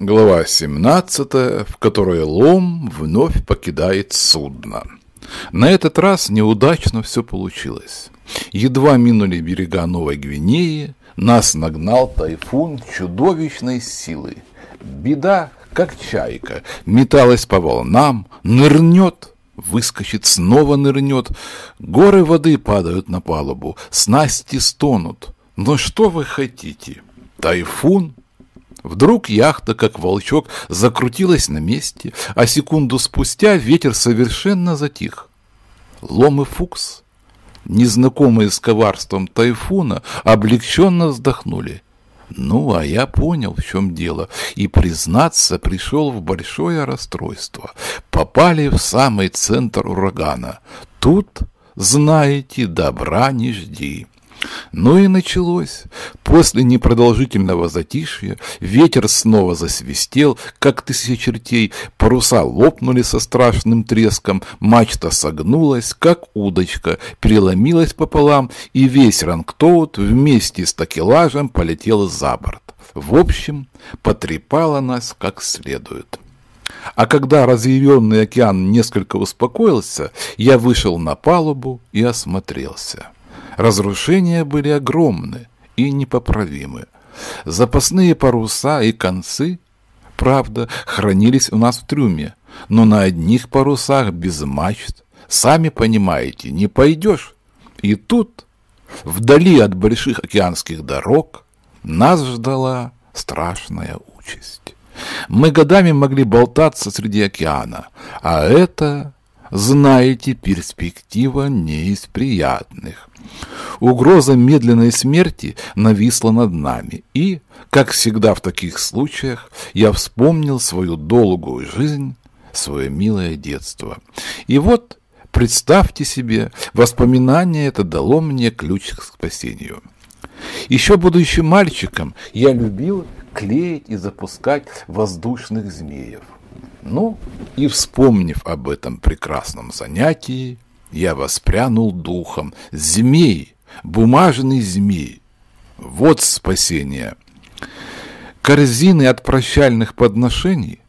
Глава 17, в которой лом вновь покидает судно. На этот раз неудачно все получилось. Едва минули берега Новой Гвинеи, нас нагнал тайфун чудовищной силы. Беда, как чайка, металась по волнам, нырнет, выскочит, снова нырнет. Горы воды падают на палубу, снасти стонут. Но что вы хотите? Тайфун Вдруг яхта, как волчок, закрутилась на месте, а секунду спустя ветер совершенно затих. Лом и Фукс, незнакомые с коварством тайфуна, облегченно вздохнули. Ну, а я понял, в чем дело, и, признаться, пришел в большое расстройство. Попали в самый центр урагана. Тут, знаете, добра не жди. Ну и началось. После непродолжительного затишья ветер снова засвистел, как тысячи чертей, паруса лопнули со страшным треском, мачта согнулась, как удочка, переломилась пополам, и весь рангтоут вместе с такелажем полетел за борт. В общем, потрепало нас как следует. А когда разъяренный океан несколько успокоился, я вышел на палубу и осмотрелся. Разрушения были огромны и непоправимы. Запасные паруса и концы, правда, хранились у нас в трюме, но на одних парусах без мачт, сами понимаете, не пойдешь. И тут, вдали от больших океанских дорог, нас ждала страшная участь. Мы годами могли болтаться среди океана, а это знаете, перспектива не из приятных. Угроза медленной смерти нависла над нами, и, как всегда в таких случаях, я вспомнил свою долгую жизнь, свое милое детство. И вот, представьте себе, воспоминание это дало мне ключ к спасению. Еще будучи мальчиком, я любил клеить и запускать воздушных змеев. Ну, и вспомнив об этом прекрасном занятии, я воспрянул духом. Змей, бумажный змей. Вот спасение. Корзины от прощальных подношений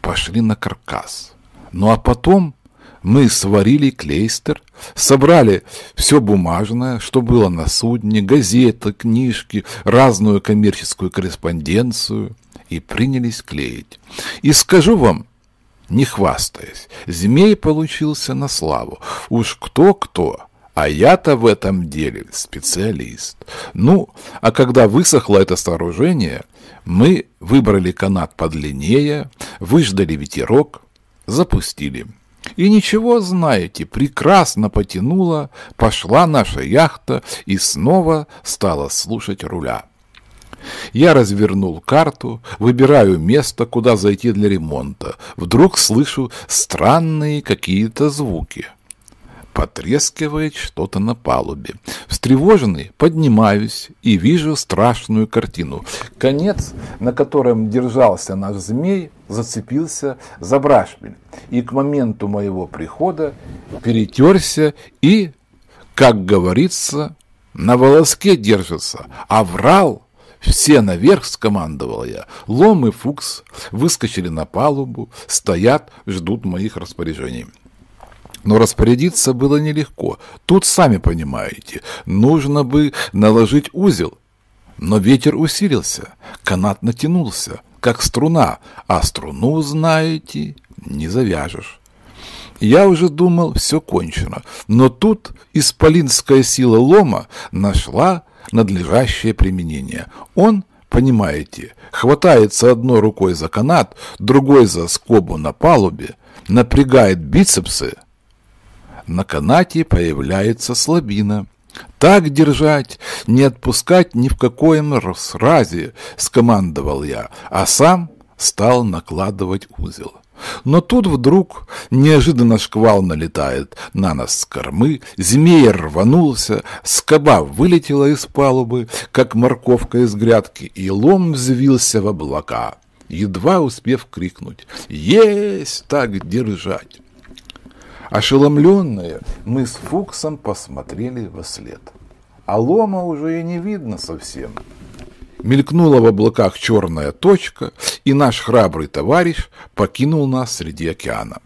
пошли на каркас. Ну а потом мы сварили клейстер, собрали все бумажное, что было на судне, газеты, книжки, разную коммерческую корреспонденцию – и принялись клеить. И скажу вам, не хвастаясь, змей получился на славу. Уж кто-кто, а я-то в этом деле специалист. Ну, а когда высохло это сооружение, мы выбрали канат подлиннее, выждали ветерок, запустили. И ничего, знаете, прекрасно потянуло, пошла наша яхта и снова стала слушать руля. Я развернул карту, выбираю место, куда зайти для ремонта. Вдруг слышу странные какие-то звуки. Потрескивает что-то на палубе. Встревоженный поднимаюсь и вижу страшную картину. Конец, на котором держался наш змей, зацепился за брашмель И к моменту моего прихода перетерся и, как говорится, на волоске держится. А врал «Все наверх!» — скомандовал я. Лом и Фукс выскочили на палубу, стоят, ждут моих распоряжений. Но распорядиться было нелегко. Тут, сами понимаете, нужно бы наложить узел. Но ветер усилился, канат натянулся, как струна, а струну, знаете, не завяжешь. Я уже думал, все кончено, но тут исполинская сила лома нашла надлежащее применение. Он, понимаете, хватается одной рукой за канат, другой за скобу на палубе, напрягает бицепсы. На канате появляется слабина. «Так держать, не отпускать ни в какоем разе!» – скомандовал я, а сам стал накладывать узел. Но тут вдруг неожиданно шквал налетает на нас с кормы, змей рванулся, скоба вылетела из палубы, как морковка из грядки, и лом взвился в облака, едва успев крикнуть «Есть так держать!». Ошеломленные мы с Фуксом посмотрели во след. А лома уже и не видно совсем. Мелькнула в облаках черная точка, и наш храбрый товарищ покинул нас среди океана.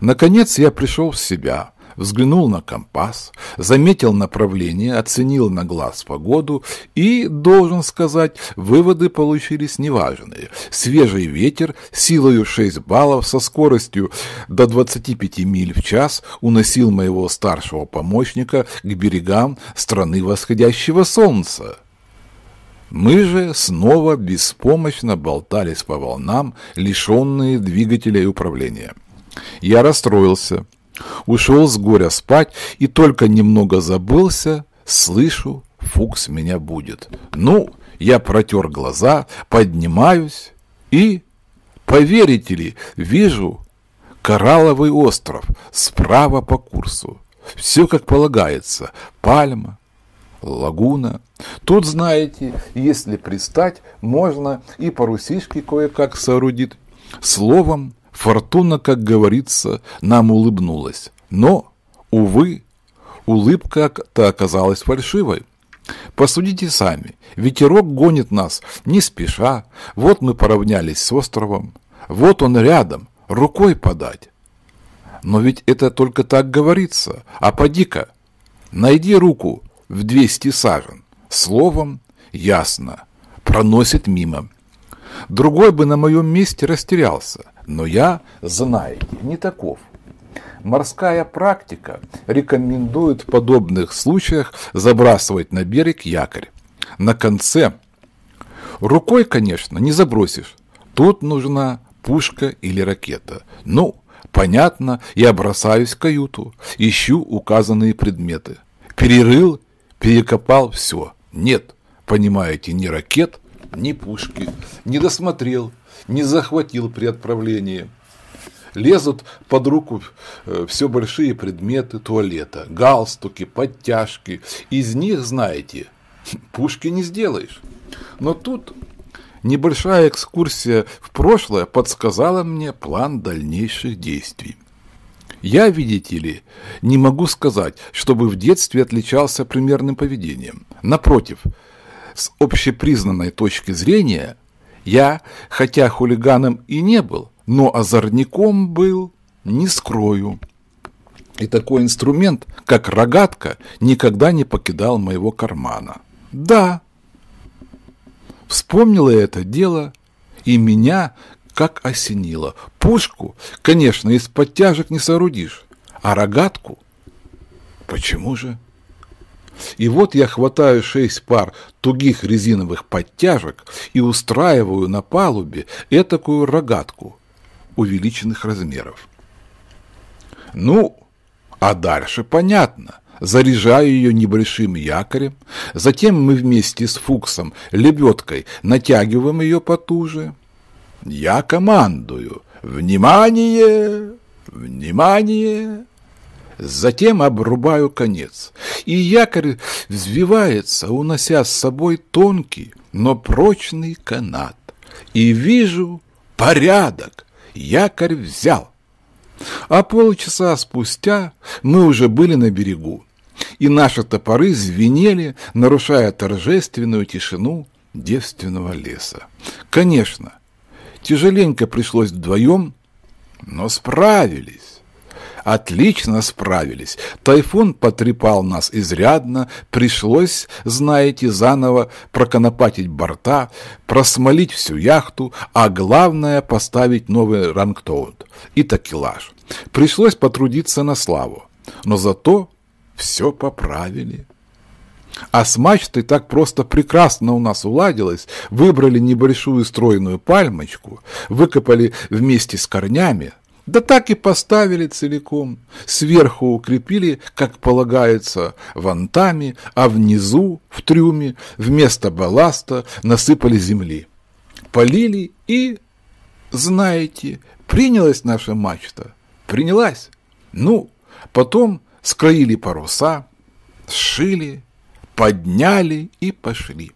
Наконец я пришел в себя, взглянул на компас, заметил направление, оценил на глаз погоду и, должен сказать, выводы получились неважные. Свежий ветер силою 6 баллов со скоростью до 25 миль в час уносил моего старшего помощника к берегам страны восходящего солнца. Мы же снова беспомощно болтались по волнам, лишенные двигателя и управления. Я расстроился, ушел с горя спать и только немного забылся, слышу, Фукс меня будет. Ну, я протер глаза, поднимаюсь и, поверите ли, вижу коралловый остров справа по курсу. Все как полагается. Пальма, лагуна. Тут, знаете, если пристать, можно и по-русишке кое-как соорудить. Словом, фортуна, как говорится, нам улыбнулась. Но, увы, улыбка то оказалась фальшивой. Посудите сами, ветерок гонит нас не спеша. Вот мы поравнялись с островом, вот он рядом, рукой подать. Но ведь это только так говорится. А поди-ка, найди руку, в 200 сажен. Словом, ясно, проносит мимо. Другой бы на моем месте растерялся, но я, знаете, не таков. Морская практика рекомендует в подобных случаях забрасывать на берег якорь. На конце. Рукой, конечно, не забросишь. Тут нужна пушка или ракета. Ну, понятно, я бросаюсь в каюту, ищу указанные предметы. Перерыл перекопал все. Нет, понимаете, ни ракет, ни пушки, не досмотрел, не захватил при отправлении. Лезут под руку э, все большие предметы туалета, галстуки, подтяжки. Из них, знаете, пушки не сделаешь. Но тут небольшая экскурсия в прошлое подсказала мне план дальнейших действий. Я, видите ли, не могу сказать, чтобы в детстве отличался примерным поведением. Напротив, с общепризнанной точки зрения, я, хотя хулиганом и не был, но озорником был, не скрою. И такой инструмент, как рогатка, никогда не покидал моего кармана. Да, вспомнила это дело, и меня, как осенило. Пушку, конечно, из подтяжек не соорудишь, а рогатку? Почему же? И вот я хватаю шесть пар тугих резиновых подтяжек и устраиваю на палубе этакую рогатку увеличенных размеров. Ну, а дальше понятно. Заряжаю ее небольшим якорем, затем мы вместе с Фуксом лебедкой натягиваем ее потуже, я командую. Внимание! Внимание! Затем обрубаю конец, и якорь взвивается, унося с собой тонкий, но прочный канат. И вижу порядок. Якорь взял. А полчаса спустя мы уже были на берегу, и наши топоры звенели, нарушая торжественную тишину девственного леса. Конечно, Тяжеленько пришлось вдвоем, но справились. Отлично справились. Тайфун потрепал нас изрядно, пришлось, знаете, заново проконопатить борта, просмолить всю яхту, а главное поставить новый рангтоут и такелаж. Пришлось потрудиться на славу, но зато все поправили. А с мачтой так просто прекрасно у нас уладилось. Выбрали небольшую стройную пальмочку, выкопали вместе с корнями, да так и поставили целиком. Сверху укрепили, как полагается, вантами, а внизу, в трюме, вместо балласта насыпали земли. Полили и, знаете, принялась наша мачта. Принялась. Ну, потом скроили паруса, сшили, подняли и пошли.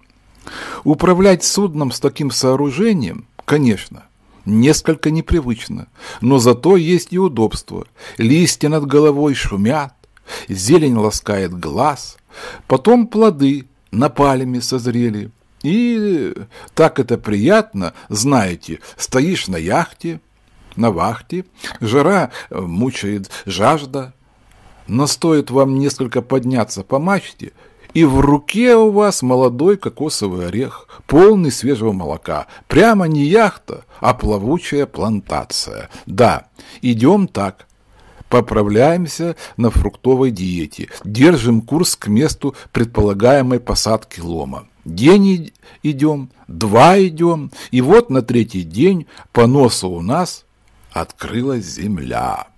Управлять судном с таким сооружением, конечно, несколько непривычно, но зато есть и удобство. Листья над головой шумят, зелень ласкает глаз, потом плоды напалями созрели. И так это приятно, знаете, стоишь на яхте, на вахте, жара мучает жажда, но стоит вам несколько подняться по мачте – и в руке у вас молодой кокосовый орех, полный свежего молока. Прямо не яхта, а плавучая плантация. Да, идем так. Поправляемся на фруктовой диете. Держим курс к месту предполагаемой посадки лома. День идем, два идем, и вот на третий день по носу у нас открылась земля.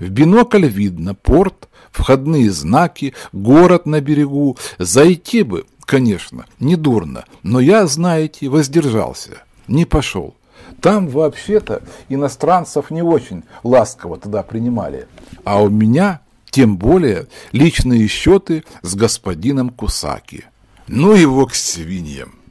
В бинокль видно порт, входные знаки, город на берегу. Зайти бы, конечно, недурно, но я, знаете, воздержался, не пошел. Там вообще-то иностранцев не очень ласково тогда принимали. А у меня, тем более, личные счеты с господином Кусаки. Ну его к свиньям.